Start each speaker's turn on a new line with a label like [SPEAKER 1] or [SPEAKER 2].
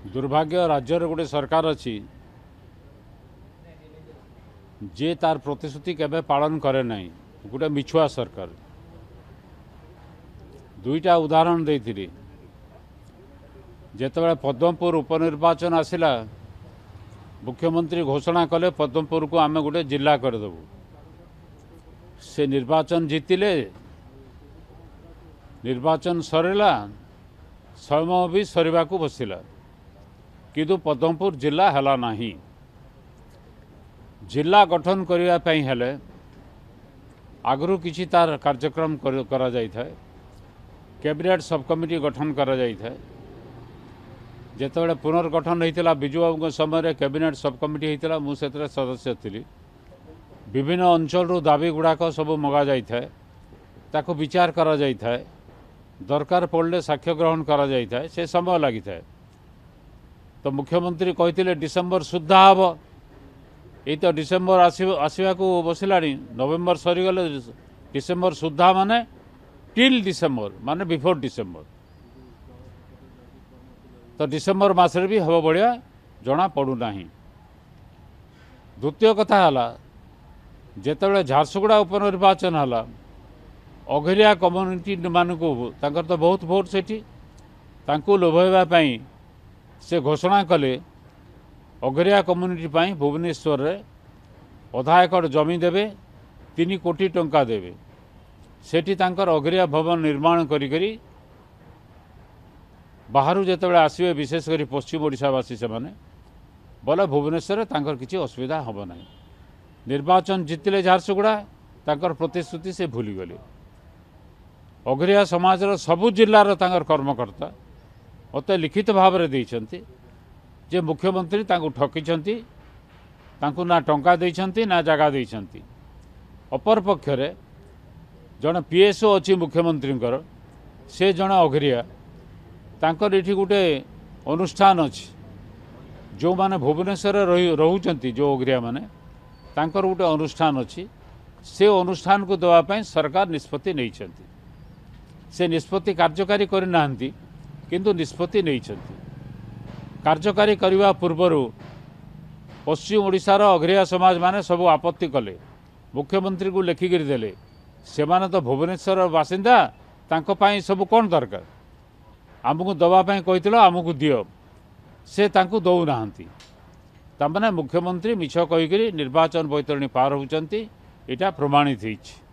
[SPEAKER 1] ଦୁର୍ଭାଗ୍ୟ ରାଜ୍ୟରେ ଗୋଟେ ସରକାର ଅଛି ଯିଏ ତାର ପ୍ରତିଶ୍ରୁତି କେବେ ପାଳନ କରେ ନାହିଁ ଗୋଟେ ମିଛୁଆ ସରକାର ଦୁଇଟା ଉଦାହରଣ ଦେଇଥିଲି ଯେତେବେଳେ ପଦ୍ମପୁର ଉପନିର୍ବାଚନ ଆସିଲା ମୁଖ୍ୟମନ୍ତ୍ରୀ ଘୋଷଣା କଲେ ପଦ୍ମପୁରକୁ ଆମେ ଗୋଟେ ଜିଲ୍ଲା କରିଦେବୁ ସେ ନିର୍ବାଚନ ଜିତିଲେ ନିର୍ବାଚନ ସରିଲା ସମୟ ବି ସରିବାକୁ ବସିଲା कि पदमपुर जिला है जिला गठन करने आगु कि तार कार्यक्रम करा सब कमिटी गठन करते पुनर्गठन होता बाबू समय कैबिनेट सब कमिटी होता मुझे सदस्य थी विभिन्न अंचल रू दाबी गुड़ाक सब मगा जाए ताको विचार करा दरकार पड़ने साक्ष्य ग्रहण करा समय लगी त मुख्यमन्त्री कहिले डिसेम्बर सुधा हे यही त डिसेम्बर आसिको बसलाभेम्बर सरिगले डिसेम्बर सुधा मे टिसेम्बर मिफोर डिसेम्बर त डिसेम्बर मासिभलिया जना पढु द्वितीय कथा होला झारसुगुडा उपनिर्वाचन होला अघेलिया कम्युनिटी म त बहुत भोट सिङ्गो लोभ से घोषणा कले अघरिया कम्युनिटी भुवनेश्वर अधा एकर्ड जमि तिन कोटि टा अघरिया भवन निर्माण गरितेब आसेस पश्चिमओडावासी बोला भुवनेसर असुविधा हे नै निर्वाचन जितिले झारसुगुडा से प्रतिश्रुति भुलीगले अगरिया समु जाँच कर्मकर्ता ମୋତେ ଲିଖିତ ଭାବରେ ଦେଇଛନ୍ତି ଯେ ମୁଖ୍ୟମନ୍ତ୍ରୀ ତାଙ୍କୁ ଠକିଛନ୍ତି ତାଙ୍କୁ ନା ଟଙ୍କା ଦେଇଛନ୍ତି ନା ଜାଗା ଦେଇଛନ୍ତି ଅପରପକ୍ଷରେ ଜଣେ ପି ଏସ୍ଓ ଅଛି ମୁଖ୍ୟମନ୍ତ୍ରୀଙ୍କର ସେ ଜଣେ ଅଘରିଆ ତାଙ୍କର ଏଠି ଗୋଟେ ଅନୁଷ୍ଠାନ ଅଛି ଯେଉଁମାନେ ଭୁବନେଶ୍ୱରରେ ରହି ରହୁଛନ୍ତି ଯେଉଁ ଅଘରିଆମାନେ ତାଙ୍କର ଗୋଟେ ଅନୁଷ୍ଠାନ ଅଛି ସେ ଅନୁଷ୍ଠାନକୁ ଦେବା ପାଇଁ ସରକାର ନିଷ୍ପତ୍ତି ନେଇଛନ୍ତି ସେ ନିଷ୍ପତ୍ତି କାର୍ଯ୍ୟକାରୀ କରିନାହାନ୍ତି କିନ୍ତୁ ନିଷ୍ପତ୍ତି ନେଇଛନ୍ତି କାର୍ଯ୍ୟକାରୀ କରିବା ପୂର୍ବରୁ ପଶ୍ଚିମ ଓଡ଼ିଶାର ଅଗ୍ରିଆ ସମାଜମାନେ ସବୁ ଆପତ୍ତି କଲେ ମୁଖ୍ୟମନ୍ତ୍ରୀଙ୍କୁ ଲେଖିକରି ଦେଲେ ସେମାନେ ତ ଭୁବନେଶ୍ୱର ବାସିନ୍ଦା ତାଙ୍କ ପାଇଁ ସବୁ କ'ଣ ଦରକାର ଆମକୁ ଦେବା ପାଇଁ କହିଥିଲ ଆମକୁ ଦିଅ ସେ ତାଙ୍କୁ ଦେଉନାହାନ୍ତି ତାମାନେ ମୁଖ୍ୟମନ୍ତ୍ରୀ ମିଛ କହିକରି ନିର୍ବାଚନ ବୈତରଣୀ ପାର ହେଉଛନ୍ତି ଏଇଟା ପ୍ରମାଣିତ ହୋଇଛି